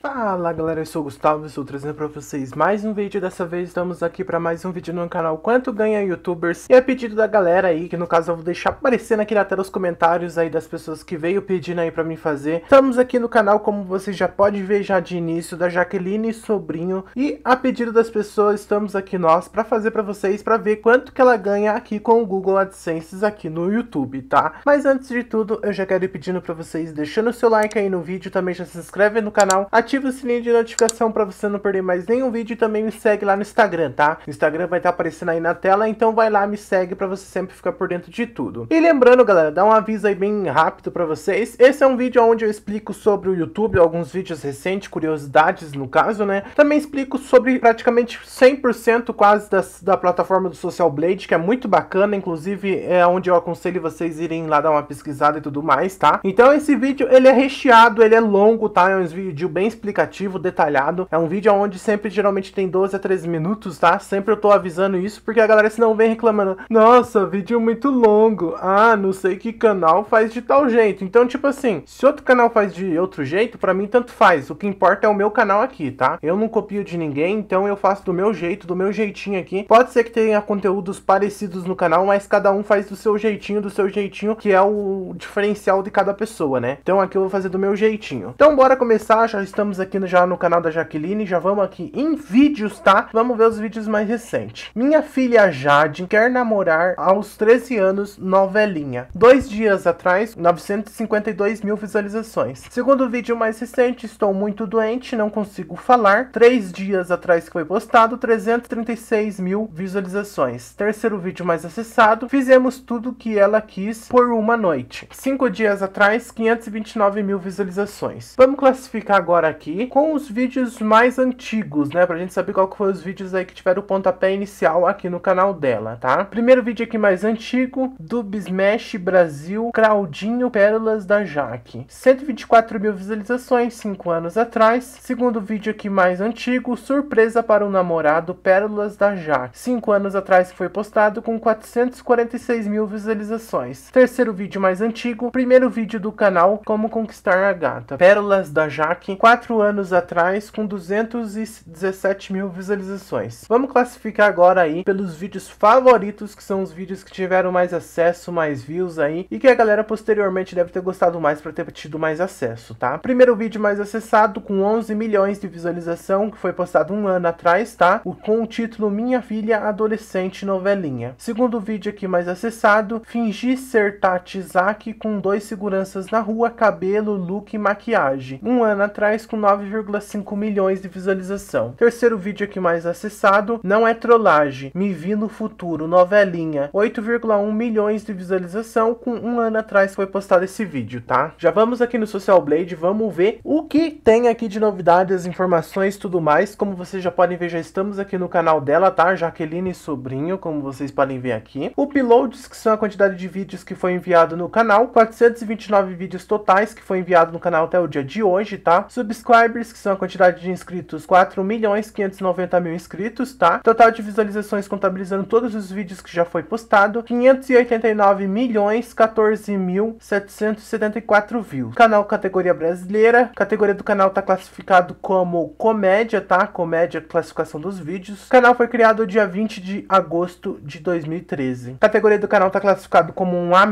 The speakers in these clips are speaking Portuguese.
Fala galera, eu sou o Gustavo e estou trazendo para vocês mais um vídeo, dessa vez estamos aqui para mais um vídeo no canal Quanto Ganha Youtubers E a é pedido da galera aí, que no caso eu vou deixar aparecendo aqui na tela os comentários aí das pessoas que veio pedindo aí para mim fazer Estamos aqui no canal, como vocês já podem ver já de início, da Jaqueline Sobrinho E a pedido das pessoas, estamos aqui nós para fazer para vocês, para ver quanto que ela ganha aqui com o Google AdSense aqui no YouTube, tá? Mas antes de tudo, eu já quero ir pedindo para vocês, deixando o seu like aí no vídeo, também já se inscreve no canal, ativa ativa o sininho de notificação para você não perder mais nenhum vídeo e também me segue lá no Instagram, tá? O Instagram vai estar tá aparecendo aí na tela, então vai lá, me segue para você sempre ficar por dentro de tudo. E lembrando, galera, dá um aviso aí bem rápido para vocês. Esse é um vídeo onde eu explico sobre o YouTube, alguns vídeos recentes, curiosidades no caso, né? Também explico sobre praticamente 100% quase das, da plataforma do Social Blade, que é muito bacana, inclusive é onde eu aconselho vocês irem lá dar uma pesquisada e tudo mais, tá? Então esse vídeo, ele é recheado, ele é longo, tá? É um vídeo bem explicativo, detalhado. É um vídeo onde sempre geralmente tem 12 a 13 minutos, tá? Sempre eu tô avisando isso, porque a galera se não vem reclamando. Nossa, vídeo muito longo. Ah, não sei que canal faz de tal jeito. Então, tipo assim, se outro canal faz de outro jeito, para mim tanto faz. O que importa é o meu canal aqui, tá? Eu não copio de ninguém, então eu faço do meu jeito, do meu jeitinho aqui. Pode ser que tenha conteúdos parecidos no canal, mas cada um faz do seu jeitinho, do seu jeitinho, que é o diferencial de cada pessoa, né? Então aqui eu vou fazer do meu jeitinho. Então bora começar, já estamos estamos aqui no, já no canal da Jaqueline, já vamos aqui em vídeos, tá? Vamos ver os vídeos mais recentes. Minha filha Jade quer namorar aos 13 anos novelinha. Dois dias atrás, 952 mil visualizações. Segundo vídeo mais recente, estou muito doente, não consigo falar. Três dias atrás que foi postado, 336 mil visualizações. Terceiro vídeo mais acessado, fizemos tudo que ela quis por uma noite. Cinco dias atrás, 529 mil visualizações. Vamos classificar agora aqui aqui com os vídeos mais antigos, né? Pra gente saber qual que foi os vídeos aí que tiveram o pontapé inicial aqui no canal dela, tá? Primeiro vídeo aqui mais antigo, do Bismash Brasil, Claudinho Pérolas da Jaque. 124 mil visualizações, 5 anos atrás. Segundo vídeo aqui mais antigo, Surpresa para o Namorado, Pérolas da Jaque. 5 anos atrás foi postado com 446 mil visualizações. Terceiro vídeo mais antigo, primeiro vídeo do canal, Como Conquistar a Gata. Pérolas da Jaque, 4 quatro anos atrás com 217 mil visualizações. Vamos classificar agora aí pelos vídeos favoritos, que são os vídeos que tiveram mais acesso, mais views aí, e que a galera posteriormente deve ter gostado mais para ter tido mais acesso, tá? Primeiro vídeo mais acessado com 11 milhões de visualização, que foi postado um ano atrás, tá? Com o título Minha Filha Adolescente Novelinha. Segundo vídeo aqui mais acessado, Fingir Ser Tati Zaki com dois seguranças na rua, cabelo, look e maquiagem. Um ano atrás com com 9,5 milhões de visualização. Terceiro vídeo aqui mais acessado, não é trollagem, me vi no futuro, novelinha, 8,1 milhões de visualização com um ano atrás foi postado esse vídeo, tá? Já vamos aqui no Social Blade, vamos ver o que tem aqui de novidades, informações, tudo mais. Como vocês já podem ver, já estamos aqui no canal dela, tá? Jaqueline Sobrinho, como vocês podem ver aqui. Uploads, que são a quantidade de vídeos que foi enviado no canal, 429 vídeos totais que foi enviado no canal até o dia de hoje, tá? Subscribe subscribers, que são a quantidade de inscritos, 4 milhões 590 mil inscritos, tá? Total de visualizações contabilizando todos os vídeos que já foi postado, 589 milhões 14 mil 774 views. Canal categoria brasileira, categoria do canal tá classificado como comédia, tá? Comédia, classificação dos vídeos. O canal foi criado dia 20 de agosto de 2013. Categoria do canal tá classificado como um A-,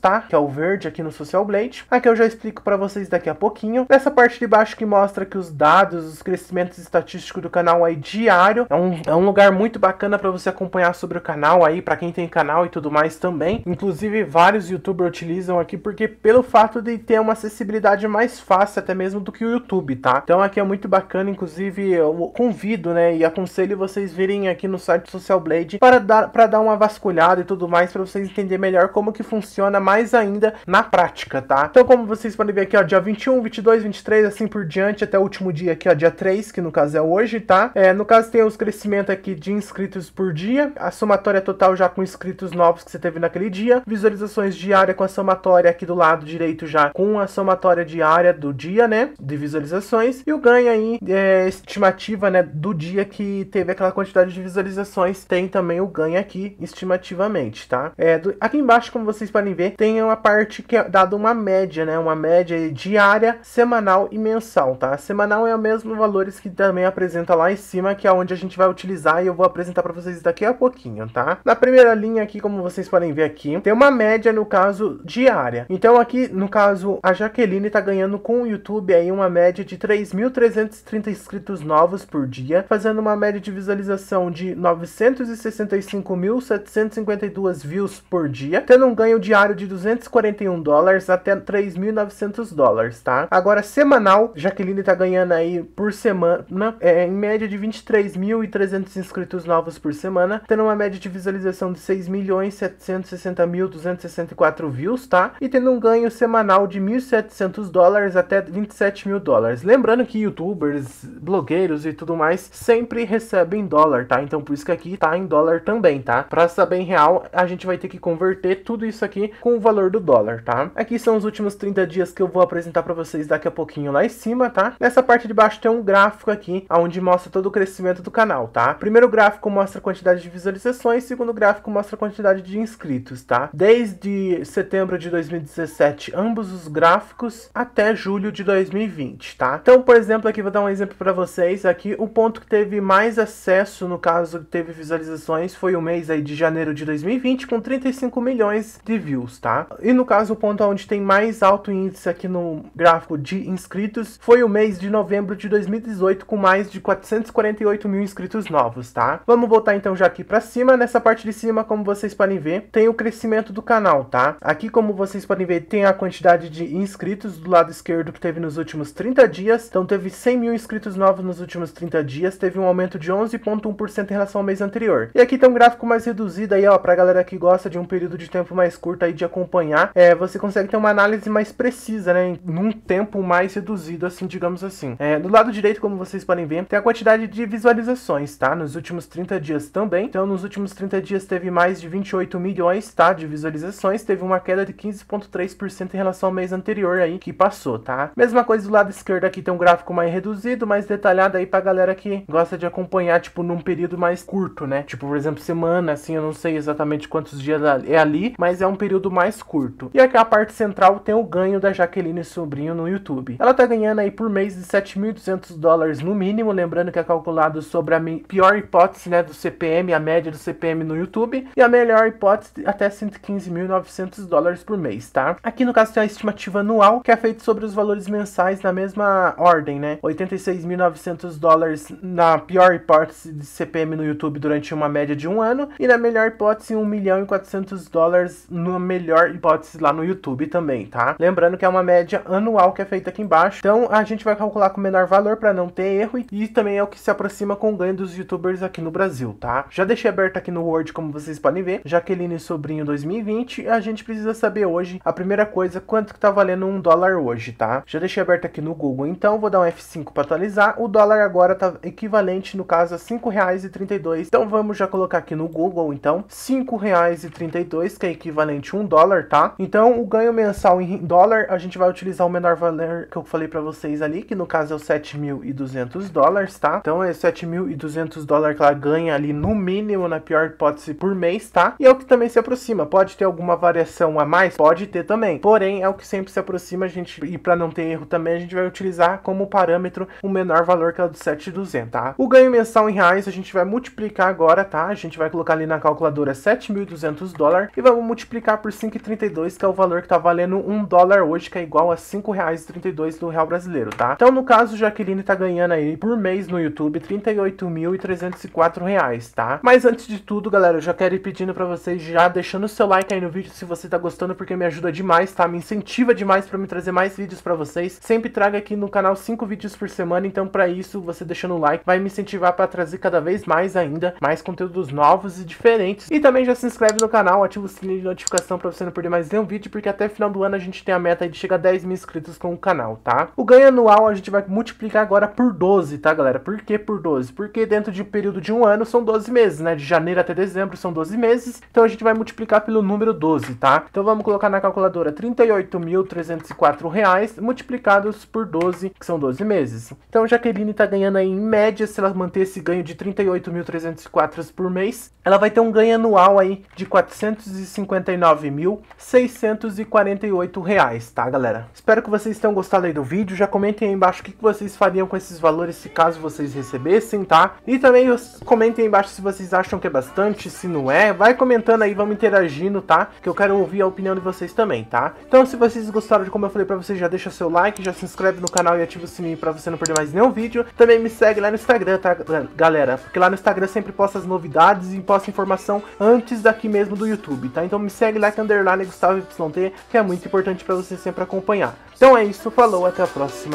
tá? Que é o verde aqui no Social Blade. Aqui eu já explico para vocês daqui a pouquinho. Nessa parte de baixo que mostra que os dados, os crescimentos estatísticos do canal aí diário. É um, é um lugar muito bacana para você acompanhar sobre o canal aí, para quem tem canal e tudo mais também. Inclusive, vários youtubers utilizam aqui porque pelo fato de ter uma acessibilidade mais fácil até mesmo do que o YouTube, tá? Então aqui é muito bacana, inclusive eu convido, né, e aconselho vocês virem aqui no site Social Blade para dar para dar uma vasculhada e tudo mais para vocês entenderem melhor como que funciona mais ainda na prática, tá? Então como vocês podem ver aqui, ó, dia 21, 22, 23, assim por diante diante até o último dia aqui, ó, dia 3, que no caso é hoje, tá? É, no caso tem os crescimentos aqui de inscritos por dia, a somatória total já com inscritos novos que você teve naquele dia, visualizações diárias com a somatória aqui do lado direito já com a somatória diária do dia, né, de visualizações, e o ganho aí é, estimativa, né, do dia que teve aquela quantidade de visualizações, tem também o ganho aqui estimativamente, tá? É, do, aqui embaixo, como vocês podem ver, tem uma parte que é dada uma média, né, uma média diária, semanal e mensal semanal, tá? Semanal é o mesmo valores que também apresenta lá em cima, que é onde a gente vai utilizar e eu vou apresentar para vocês daqui a pouquinho, tá? Na primeira linha aqui, como vocês podem ver aqui, tem uma média, no caso, diária. Então aqui, no caso, a Jaqueline tá ganhando com o YouTube aí uma média de 3.330 inscritos novos por dia, fazendo uma média de visualização de 965.752 views por dia, tendo um ganho diário de 241 dólares até 3.900 dólares, tá? Agora, semanal, Jaqueline Jaqueline tá ganhando aí por semana, é, em média de 23.300 inscritos novos por semana, tendo uma média de visualização de 6.760.264 views, tá? E tendo um ganho semanal de 1.700 dólares até 27 mil dólares. Lembrando que youtubers, blogueiros e tudo mais sempre recebem dólar, tá? Então por isso que aqui tá em dólar também, tá? Pra saber em real, a gente vai ter que converter tudo isso aqui com o valor do dólar, tá? Aqui são os últimos 30 dias que eu vou apresentar para vocês daqui a pouquinho lá em cima, tá? Nessa parte de baixo tem um gráfico aqui, onde mostra todo o crescimento do canal, tá? Primeiro gráfico mostra a quantidade de visualizações, segundo gráfico mostra a quantidade de inscritos, tá? Desde setembro de 2017, ambos os gráficos, até julho de 2020, tá? Então, por exemplo, aqui vou dar um exemplo para vocês, aqui o ponto que teve mais acesso, no caso, que teve visualizações, foi o mês aí de janeiro de 2020, com 35 milhões de views, tá? E no caso, o ponto onde tem mais alto índice aqui no gráfico de inscritos, foi foi o mês de novembro de 2018 com mais de 448 mil inscritos novos, tá? Vamos voltar então já aqui pra cima. Nessa parte de cima, como vocês podem ver, tem o crescimento do canal, tá? Aqui, como vocês podem ver, tem a quantidade de inscritos do lado esquerdo que teve nos últimos 30 dias. Então teve 100 mil inscritos novos nos últimos 30 dias, teve um aumento de 11,1% em relação ao mês anterior. E aqui tem um gráfico mais reduzido aí, ó, pra galera que gosta de um período de tempo mais curto aí de acompanhar, é, você consegue ter uma análise mais precisa, né, num tempo mais reduzido, assim, digamos assim. É, do lado direito, como vocês podem ver, tem a quantidade de visualizações, tá? Nos últimos 30 dias também. Então, nos últimos 30 dias teve mais de 28 milhões, tá? De visualizações. Teve uma queda de 15,3% em relação ao mês anterior aí que passou, tá? Mesma coisa do lado esquerdo aqui, tem um gráfico mais reduzido, mais detalhado aí pra galera que gosta de acompanhar, tipo, num período mais curto, né? Tipo, por exemplo, semana, assim, eu não sei exatamente quantos dias é ali, mas é um período mais curto. E aqui a parte central tem o ganho da Jaqueline Sobrinho no YouTube. Ela tá ganhando aí por mês de 7.200 dólares no mínimo, lembrando que é calculado sobre a pior hipótese né, do CPM, a média do CPM no YouTube, e a melhor hipótese até 115.900 dólares por mês, tá? Aqui no caso tem a estimativa anual, que é feita sobre os valores mensais na mesma ordem, né? 86.900 dólares na pior hipótese de CPM no YouTube durante uma média de um ano, e na melhor hipótese 1 milhão e 400 dólares na melhor hipótese lá no YouTube também, tá? Lembrando que é uma média anual que é feita aqui embaixo. Então, a a gente vai calcular com o menor valor para não ter erro e, e também é o que se aproxima com o ganho dos youtubers aqui no Brasil, tá? Já deixei aberto aqui no Word, como vocês podem ver, Jaqueline Sobrinho 2020, a gente precisa saber hoje, a primeira coisa, quanto que tá valendo um dólar hoje, tá? Já deixei aberto aqui no Google, então vou dar um F5 para atualizar, o dólar agora tá equivalente, no caso, a R$ 5,32, então vamos já colocar aqui no Google, então, R$ 5,32, que é equivalente a um dólar, tá? Então, o ganho mensal em dólar, a gente vai utilizar o menor valor que eu falei para vocês vocês ali, que no caso é os 7.200 dólares, tá? Então é 7.200 dólares que ela ganha ali no mínimo, na pior hipótese, por mês, tá? E é o que também se aproxima. Pode ter alguma variação a mais? Pode ter também. Porém, é o que sempre se aproxima, a gente, e para não ter erro também, a gente vai utilizar como parâmetro o menor valor que é o de 7.200, tá? O ganho mensal em reais a gente vai multiplicar agora, tá? A gente vai colocar ali na calculadora 7.200 dólares e vamos multiplicar por 5,32, que é o valor que tá valendo 1 dólar hoje, que é igual a R$ 5,32 do real brasileiro brasileiro, tá? Então, no caso, Jaqueline tá ganhando aí por mês no YouTube 38.304 reais, tá? Mas antes de tudo, galera, eu já quero ir pedindo pra vocês já deixando o seu like aí no vídeo se você tá gostando, porque me ajuda demais, tá? Me incentiva demais pra me trazer mais vídeos pra vocês. Sempre trago aqui no canal 5 vídeos por semana, então pra isso, você deixando o like vai me incentivar pra trazer cada vez mais ainda, mais conteúdos novos e diferentes. E também já se inscreve no canal, ativa o sininho de notificação pra você não perder mais nenhum vídeo, porque até final do ano a gente tem a meta de chegar a 10 mil inscritos com o canal, tá? O ganho anual a gente vai multiplicar agora por 12, tá, galera? Por que por 12? Porque dentro de um período de um ano são 12 meses, né? De janeiro até dezembro são 12 meses, então a gente vai multiplicar pelo número 12, tá? Então vamos colocar na calculadora 38.304 reais multiplicados por 12, que são 12 meses. Então Jaqueline tá ganhando aí em média, se ela manter esse ganho de 38.304 por mês, ela vai ter um ganho anual aí de 459.648 reais, tá, galera? Espero que vocês tenham gostado aí do vídeo, já comentem aí embaixo o que vocês fariam com esses valores se caso vocês recebessem, tá? E também comentem aí embaixo se vocês acham que é bastante, se não é. Vai comentando aí, vamos interagindo, tá? Que eu quero ouvir a opinião de vocês também, tá? Então se vocês gostaram de como eu falei pra vocês, já deixa seu like, já se inscreve no canal e ativa o sininho pra você não perder mais nenhum vídeo. Também me segue lá no Instagram, tá, galera? Porque lá no Instagram sempre posto as novidades e posto informação antes daqui mesmo do YouTube, tá? Então me segue lá que underline Gustavo YT, que é muito importante pra você sempre acompanhar. Então é isso, falou, até a próxima.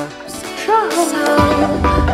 próxima.